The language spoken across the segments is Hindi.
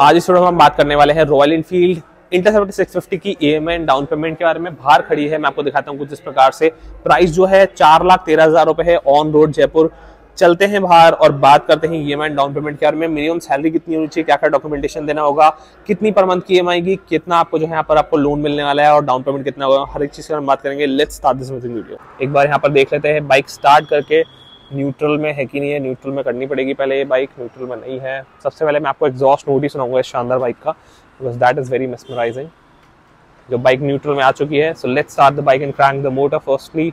आज इस वीडियो में हम बात करने वाले हैं रॉयल इनफील्ड इंटरसेप्ट 650 की ई एम डाउन पेमेंट के बारे में बाहर खड़ी है मैं आपको दिखाता हूँ कुछ इस प्रकार से प्राइस जो है चार लाख तेरह हजार रुपए है ऑन रोड जयपुर चलते हैं बाहर और बात करते हैं ई एम डाउन पेमेंट के बारे में मिनिमम सैलरी कितनी होनी चाहिए क्या क्या डॉक्यूमेंटेशन देना होगा कितनी पर मंथ की ई एम की कितना आपको जो है यहाँ पर आपको लोन मिलने वाला है और डाउन पेमेंट कितना होगा हर एक चीज़ की हम बात करेंगे लेट्स स्टार्ट दिस वीडियो एक बार यहाँ पर देख लेते हैं बाइक स्टार्ट करके न्यूट्रल में है कि नहीं है न्यूट्रल में करनी पड़ेगी पहले ये बाइक न्यूट्रल में नहीं है सबसे पहले मैं आपको एग्जॉस्ट नोट ही सुनाऊंगा इस शानदार बाइक का because that is very mesmerising जो बाइक न्यूट्रल में आ चुकी है so let's start the bike and crank the motor firstly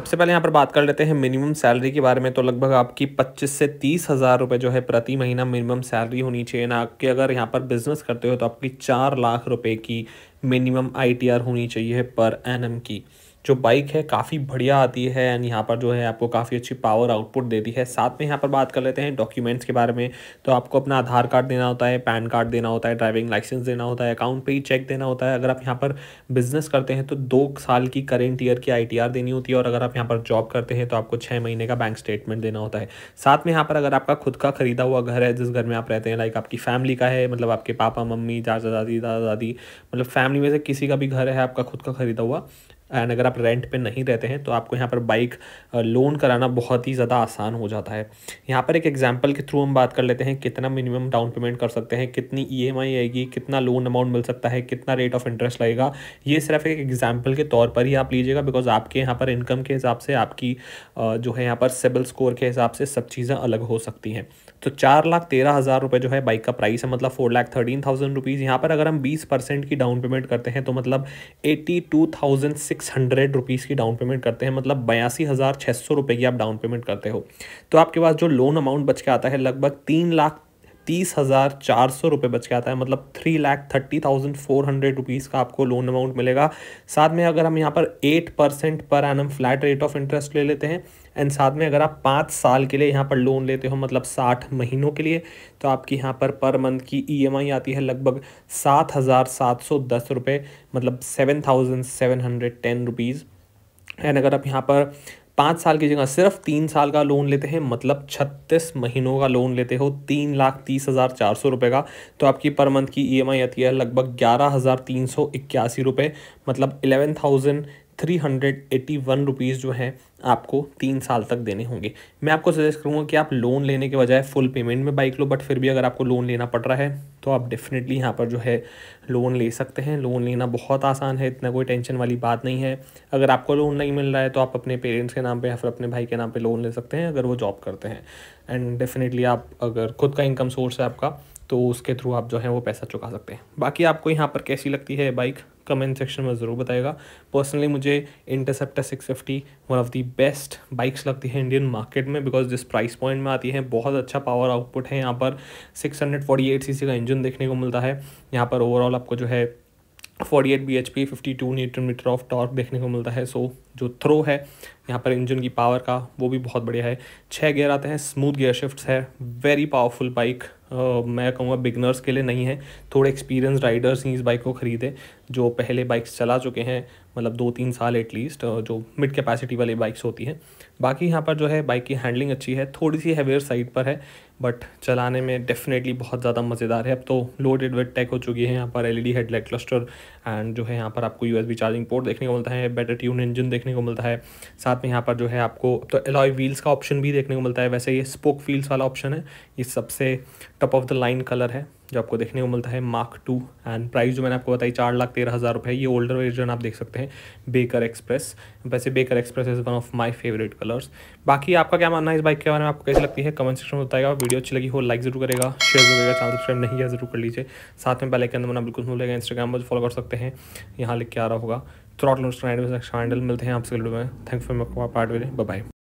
सबसे पहले यहाँ पर बात कर लेते हैं मिनिमम सैलरी के बारे में तो लगभग आपकी पच्चीस से तीस हज़ार रुपये जो है प्रति महीना मिनिमम सैलरी होनी चाहिए ना आपके अगर यहाँ पर बिजनेस करते हो तो आपकी चार लाख रुपये की मिनिमम आईटीआर होनी चाहिए पर एनएम की जो बाइक है काफ़ी बढ़िया आती है एंड यहाँ पर जो है आपको काफ़ी अच्छी पावर आउटपुट देती है साथ में यहाँ पर बात कर लेते हैं डॉक्यूमेंट्स के बारे में तो आपको अपना आधार कार्ड देना होता है पैन कार्ड देना होता है ड्राइविंग लाइसेंस देना होता है अकाउंट पे ही चेक देना होता है अगर आप यहाँ पर बिजनेस करते हैं तो दो साल की करेंट ईयर की आई देनी होती है और अगर आप यहाँ पर जॉब करते हैं तो आपको छः महीने का बैंक स्टेटमेंट देना होता है साथ में यहाँ पर अगर आपका खुद का खरीदा हुआ घर है जिस घर में आप रहते हैं लाइक आपकी फैमिली का है मतलब आपके पापा मम्मी चाचा दादी दादा दादी मतलब फैमिली में से किसी का भी घर है आपका खुद का खरीदा हुआ एंड अगर आप रेंट पे नहीं रहते हैं तो आपको यहाँ पर बाइक लोन कराना बहुत ही ज़्यादा आसान हो जाता है यहाँ पर एक एग्जाम्पल के थ्रू हम बात कर लेते हैं कितना मिनिमम डाउन पेमेंट कर सकते हैं कितनी ई e आएगी कितना लोन अमाउंट मिल सकता है कितना रेट ऑफ इंटरेस्ट लगेगा ये सिर्फ एक एग्जाम्पल के तौर पर ही आप लीजिएगा बिकॉज आपके यहाँ पर इनकम के हिसाब से आपकी जो है यहाँ पर सिबल स्कोर के हिसाब से सब चीज़ें अलग हो सकती हैं तो चार लाख तेरह हज़ार रुपये जो है बाइक का प्राइस है मतलब four lakh thirteen thousand rupees यहाँ पर अगर हम बीस परसेंट की डाउन पेमेंट करते हैं तो मतलब eighty two thousand six six hundred rupees की डाउन पेमेंट करते हैं मतलब बयासी हज़ार छः सौ रुपये की आप डाउन पेमेंट करते हो तो आपके पास जो लोन अमाउंट बच के आता है लगभग तीन लाख तीस हज़ार चार सौ रुपये बच के आता है मतलब three lakh thirty thousand four hundred rupees का आपको लोन अमाउंट मिलेगा साथ में अगर हम यहाँ पर एट परसेंट पर an flat rate of interest ले लेते हैं एंड साथ में अगर आप पाँच साल के लिए यहाँ पर लोन लेते हो मतलब साठ महीनों के लिए तो आपकी यहाँ पर पर मंथ की ईएमआई e आती है लगभग सात हज़ार सात सौ दस रुपये मतलब seven thousand seven hundred ten rupees and अगर आप यहाँ पर पाँच साल की जगह सिर्फ तीन साल का लोन लेते हैं मतलब छत्तीस महीनों का लोन लेते हो तीन लाख तीस हज़ार चार सौ रुपये का तो आपकी पर मंथ की ई एम आई आती है लगभग ग्यारह हज़ार तीन सौ इक्यासी रुपये मतलब eleven thousand three hundred eighty one rupees जो है आपको तीन साल तक देने होंगे मैं आपको सजेस्ट करूँगा कि आप लोन लेने के बजाय फुल पेमेंट में बाइक लो बट फिर भी अगर आपको लोन लेना पड़ रहा है तो आप डेफिनेटली यहाँ पर जो है लोन ले सकते हैं लोन लेना बहुत आसान है इतना कोई टेंशन वाली बात नहीं है अगर आपको लोन नहीं मिल रहा है तो आप अपने पेरेंट्स के नाम पर या फिर अपने भाई के नाम पर लोन ले सकते हैं अगर वो जॉब करते हैं एंड डेफिनेटली आप अगर खुद का इनकम सोर्स है आपका तो उसके थ्रू आप जो है वो पैसा चुका सकते हैं बाकी आपको यहाँ पर कैसी लगती है बाइक कमेंट सेक्शन में ज़रूर बताएगा पर्सनली मुझे Interceptor six fifty one of the best bikes लगती है इंडियन मार्केट में बिकॉज जिस प्राइस पॉइंट में आती है बहुत अच्छा पावर आउटपुट है यहाँ पर six hundred forty eight C C का इंजन देखने को मिलता है यहाँ पर ओवरऑल आपको जो है forty eight B H P fifty two newton metre of torque देखने को मिलता है सो जो थ्रो है यहाँ पर इंजन की पावर का वो भी बहुत बढ़िया है छः गेयर आते हैं स्मूथ गेयर शिफ्ट है वेरी पावरफुल बाइक मैं कहूँगा बिगनर्स के लिए नहीं है थोड़े एक्सपीरियंस राइडर्स ही इस बाइक को ख़रीदें जो पहले बाइक्स चला चुके हैं मतलब दो तीन साल एटलीस्ट जो मिड कैपेसिटी वाली बाइक्स होती हैं बाकी यहाँ पर जो है बाइक की हैंडलिंग अच्छी है थोड़ी सी हैवेयर साइड पर है बट चलाने में डेफिनेटली बहुत ज़्यादा मज़ेदार है अब तो लोडेड वेड टैक हो चुकी है यहाँ पर एलईडी हेडलाइट क्लस्टर एंड जो है यहाँ पर आपको यूएसबी चार्जिंग पोर्ट देखने को मिलता है बेटर ट्यून इंजन देखने को मिलता है साथ में यहाँ पर जो है आपको तो एलॉय व्हील्स का ऑप्शन भी देखने को मिलता है वैसे ये स्पोक व्हील्स वाला ऑप्शन है ये सबसे top of the line colour है जो आपको देखने को मिलता है मार्क टू एंड प्राइस जो मैंने आपको बताई चार लाख तेरह हज़ार रुपये ये ओल्डर वर्जन आप देख सकते हैं बेकर एक्सप्रेस वैसे Baker Express is one of my favourite colours बाकी आपका क्या मानना है इस बाइक के बारे में आपको कैसी लगती है कमेंट सेक्शन में बताएगा वीडियो अच्छी लगी हो लाइक जरूर करेगा शेयर जरूर करेगा चैनल सब्सक्राइब नहीं किया जरूर कर लीजिए साथ में पहले के अंदर मना बिल्कुल लेगा इंस्टाग्राम पर फॉलो कर सकते हैं यहाँ लिख के आ रहा होगा लोन हैंडल मिलते हैं आपसे वीडियो में thank for part way bye